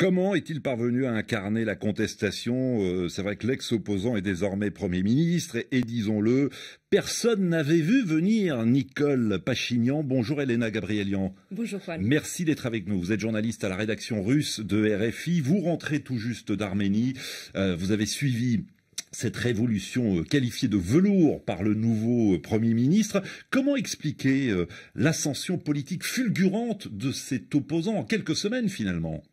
Comment est-il parvenu à incarner la contestation euh, C'est vrai que l'ex-opposant est désormais Premier ministre et, disons-le, personne n'avait vu venir Nicole Pachignan. Bonjour Elena Gabrielian. Bonjour Juan. Merci d'être avec nous. Vous êtes journaliste à la rédaction russe de RFI. Vous rentrez tout juste d'Arménie. Euh, vous avez suivi cette révolution euh, qualifiée de velours par le nouveau Premier ministre. Comment expliquer l'ascension politique fulgurante de cet opposant en quelques semaines finalement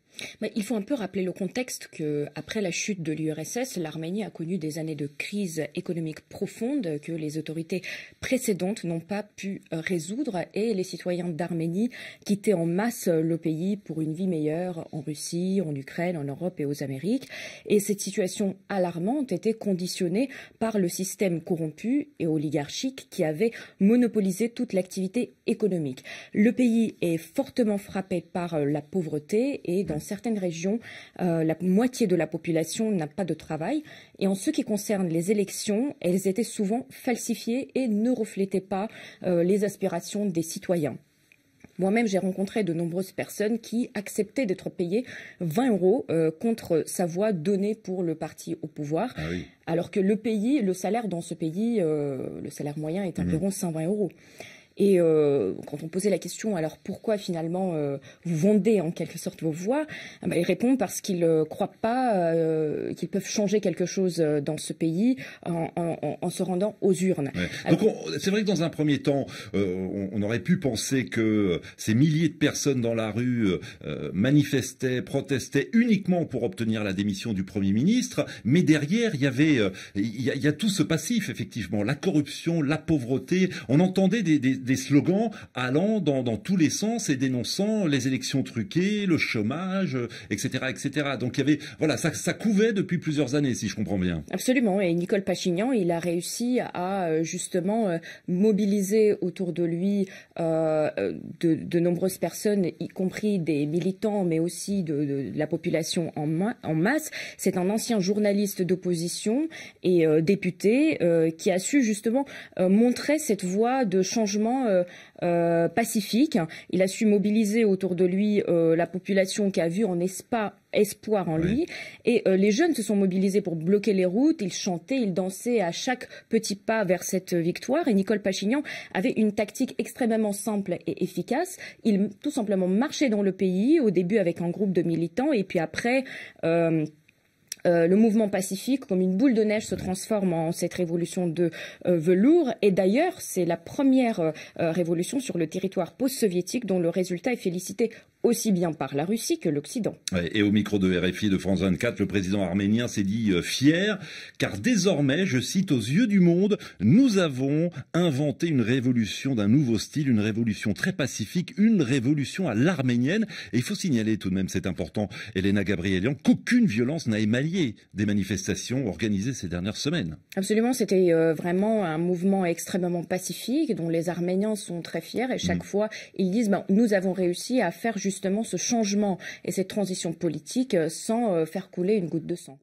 il faut un peu rappeler le contexte que, après la chute de l'URSS, l'Arménie a connu des années de crise économique profonde que les autorités précédentes n'ont pas pu euh, résoudre et les citoyens d'Arménie quittaient en masse le pays pour une vie meilleure en Russie, en Ukraine, en Europe et aux Amériques. Et cette situation alarmante était conditionnée par le système corrompu et oligarchique qui avait monopolisé toute l'activité économique. Le pays est fortement frappé par euh, la pauvreté et dans certaines régions, euh, la moitié de la population n'a pas de travail. Et en ce qui concerne les élections, elles étaient souvent falsifiées et ne reflétaient pas euh, les aspirations des citoyens. Moi-même, j'ai rencontré de nombreuses personnes qui acceptaient d'être payées 20 euros euh, contre sa voix donnée pour le parti au pouvoir, ah alors que le pays, le salaire dans ce pays, le salaire moyen est mmh. environ 120 euros. Et euh, quand on posait la question, alors pourquoi finalement euh, vous vendez en quelque sorte vos voix ah bah, Ils répondent parce qu'ils ne euh, croient pas euh, qu'ils peuvent changer quelque chose dans ce pays en, en, en se rendant aux urnes. c'est vrai que dans un premier temps, on, aurait pu penser que ces milliers de personnes dans la rue manifestaient, protestaient uniquement pour obtenir la démission du Premier ministre, mais derrière, il y avait, il y, a, y a tout ce passif, effectivement, la corruption, la pauvreté. On entendait des, des des slogans allant dans, tous les sens et dénonçant les élections truquées, le chômage, etc., euh, etc. Donc il y avait, voilà, ça, ça couvait depuis plusieurs années, si je comprends bien. Absolument. Et Nicole Pachignan, il a réussi à euh, justement euh, mobiliser autour de lui de, nombreuses personnes, y compris des militants, mais aussi de, la population en, en masse. C'est un ancien journaliste d'opposition et député qui a su justement montrer cette voie de changement euh, euh, pacifique. Il a su mobiliser autour de lui euh, la population qui a vu en espoir en lui. Et les jeunes se sont mobilisés pour bloquer les routes, ils chantaient, ils dansaient à chaque petit pas vers cette victoire. Et Nicole Pachignan avait une tactique extrêmement simple et efficace. Il tout simplement marchait dans le pays, au début avec un groupe de militants, et puis après... Euh, le mouvement pacifique, comme une boule de neige, se transforme en cette révolution de euh, velours. Et d'ailleurs, c'est la première euh, révolution sur le territoire post-soviétique dont le résultat est félicité aussi bien par la Russie que l'Occident. Et au micro de RFI de France 24, le président arménien s'est dit fier, car désormais, je cite, aux yeux du monde, nous avons inventé une révolution d'un nouveau style, une révolution très pacifique, une révolution à l'arménienne. Et il faut signaler tout de même, c'est important, Elena Gabrielian, qu'aucune violence n'a émaillé des manifestations organisées ces dernières semaines. Absolument, c'était euh, vraiment un mouvement extrêmement pacifique dont les Arméniens sont très fiers et chaque mm. fois ils disent ben, nous avons réussi à faire justement ce changement et cette transition politique euh, sans euh, faire couler une goutte de sang.